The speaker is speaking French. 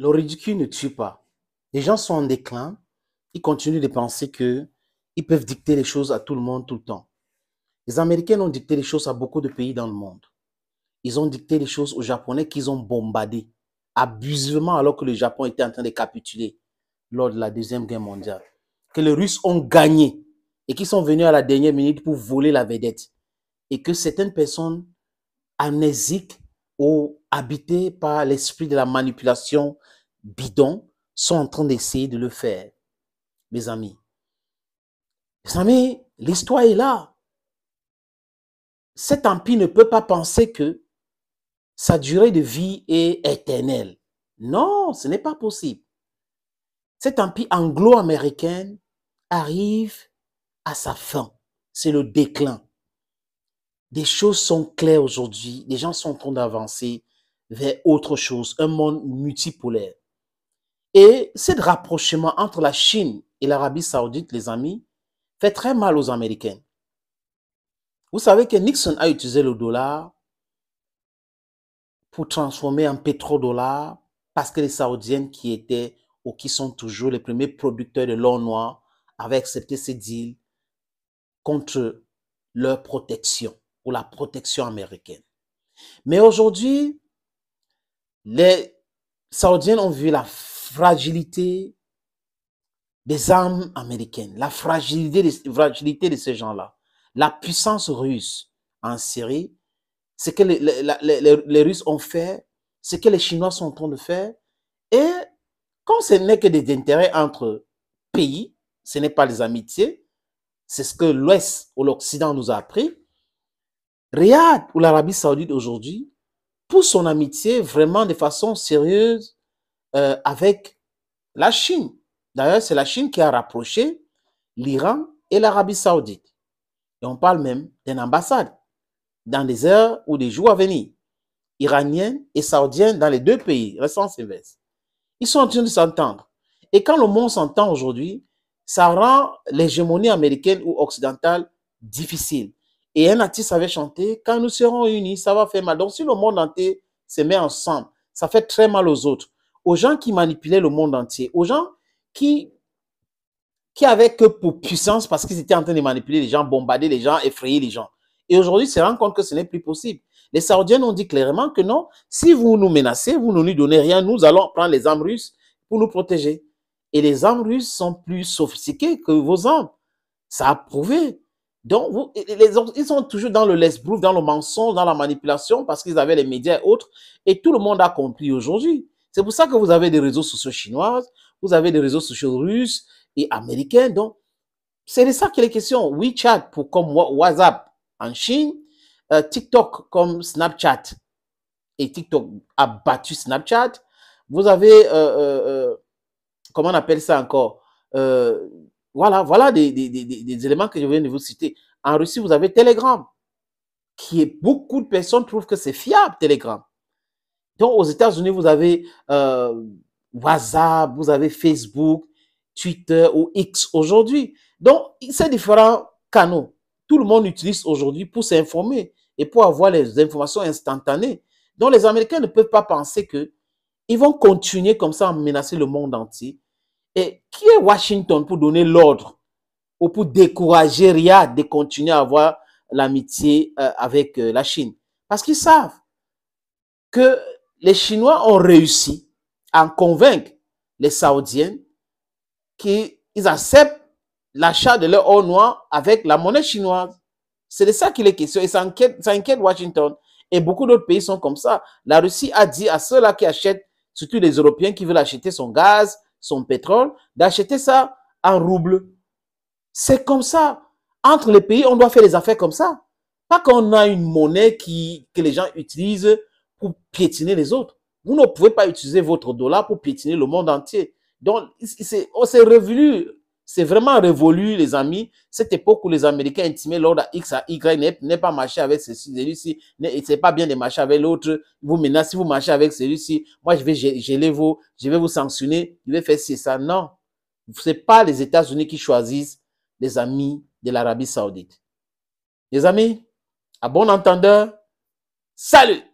le ridicule ne tue pas. Les gens sont en déclin, ils continuent de penser que ils peuvent dicter les choses à tout le monde tout le temps. Les Américains ont dicté les choses à beaucoup de pays dans le monde. Ils ont dicté les choses aux Japonais qu'ils ont bombardés abusivement alors que le Japon était en train de capituler lors de la Deuxième Guerre mondiale. Que les Russes ont gagné et qu'ils sont venus à la dernière minute pour voler la vedette. Et que certaines personnes amnésiques ou habités par l'esprit de la manipulation bidon, sont en train d'essayer de le faire. Mes amis, mes amis, l'histoire est là. Cet empire ne peut pas penser que sa durée de vie est éternelle. Non, ce n'est pas possible. Cet empire anglo-américain arrive à sa fin. C'est le déclin. Des choses sont claires aujourd'hui. Les gens sont en train d'avancer vers autre chose, un monde multipolaire. Et ce rapprochement entre la Chine et l'Arabie saoudite, les amis, fait très mal aux Américains. Vous savez que Nixon a utilisé le dollar pour transformer en pétrodollar parce que les Saoudiennes qui étaient ou qui sont toujours les premiers producteurs de l'or noir avaient accepté ces deals contre leur protection ou la protection américaine. Mais aujourd'hui, les Saoudiens ont vu la fragilité des armes américaines, la fragilité de, fragilité de ces gens-là, la puissance russe en Syrie, ce que les, les, les, Russes ont fait, ce que les Chinois sont en train de faire. Et quand ce n'est que des intérêts entre pays, ce n'est pas des amitiés, c'est ce que l'Ouest ou l'Occident nous a appris. Riyad ou l'Arabie saoudite aujourd'hui pour son amitié vraiment de façon sérieuse euh, avec la Chine. D'ailleurs, c'est la Chine qui a rapproché l'Iran et l'Arabie saoudite. Et on parle même d'une ambassade dans des heures ou des jours à venir, iranienne et saoudienne dans les deux pays, récents inverse. Ils sont en train de s'entendre. Et quand le monde s'entend aujourd'hui, ça rend l'hégémonie américaine ou occidentale difficile. Et un artiste avait chanté, quand nous serons unis, ça va faire mal. Donc si le monde entier se met ensemble, ça fait très mal aux autres, aux gens qui manipulaient le monde entier, aux gens qui qui avaient que pour puissance parce qu'ils étaient en train de manipuler les gens, bombarder les gens, effrayer les gens. Et aujourd'hui, se rendent compte que ce n'est plus possible. Les Saoudiens ont dit clairement que non, si vous nous menacez, vous ne nous donnez rien, nous allons prendre les armes russes pour nous protéger. Et les armes russes sont plus sophistiquées que vos armes. Ça a prouvé. Donc, ils sont toujours dans le l'esbrouf, dans le mensonge, dans la manipulation, parce qu'ils avaient les médias et autres. Et tout le monde a compris aujourd'hui. C'est pour ça que vous avez des réseaux sociaux chinois, vous avez des réseaux sociaux russes et américains. Donc, c'est de ça qu'il est question. WeChat pour comme WhatsApp en Chine, euh, TikTok comme Snapchat. Et TikTok a battu Snapchat. Vous avez, euh, euh, comment on appelle ça encore voilà, voilà des, éléments que je viens de vous citer. En Russie, vous avez Telegram, qui est beaucoup de personnes trouvent que c'est fiable, Telegram. Donc, aux États-Unis, vous avez euh, WhatsApp, vous avez Facebook, Twitter ou X aujourd'hui. Donc, ces différents canaux, tout le monde utilise aujourd'hui pour s'informer et pour avoir les informations instantanées. Donc, les Américains ne peuvent pas penser qu'ils vont continuer comme ça à menacer le monde entier et qui est Washington pour donner l'ordre ou pour décourager Riyad de continuer à avoir l'amitié euh, avec euh, la Chine Parce qu'ils savent que les Chinois ont réussi à convaincre les Saoudiens qu'ils acceptent l'achat de leur or noir avec la monnaie chinoise. C'est de ça qu'il est question et ça inquiète Washington. Et beaucoup d'autres pays sont comme ça. La Russie a dit à ceux-là qui achètent, surtout les Européens qui veulent acheter son gaz, son pétrole, d'acheter ça en rouble. C'est comme ça. Entre les pays, on doit faire des affaires comme ça. Pas qu'on a une monnaie qui, que les gens utilisent pour piétiner les autres. Vous ne pouvez pas utiliser votre dollar pour piétiner le monde entier. Donc, on s'est revenu c'est vraiment révolu, les amis, cette époque où les Américains intimaient l'ordre à X à Y, n'est pas marché avec celui-ci, c'est pas bien de marcher avec l'autre. Vous menacez, vous marchez avec celui-ci, moi je vais geler vous, je vais vous sanctionner, je vais faire ci ça. Non, c'est pas les États-Unis qui choisissent les amis de l'Arabie Saoudite. Les amis, à bon entendeur, salut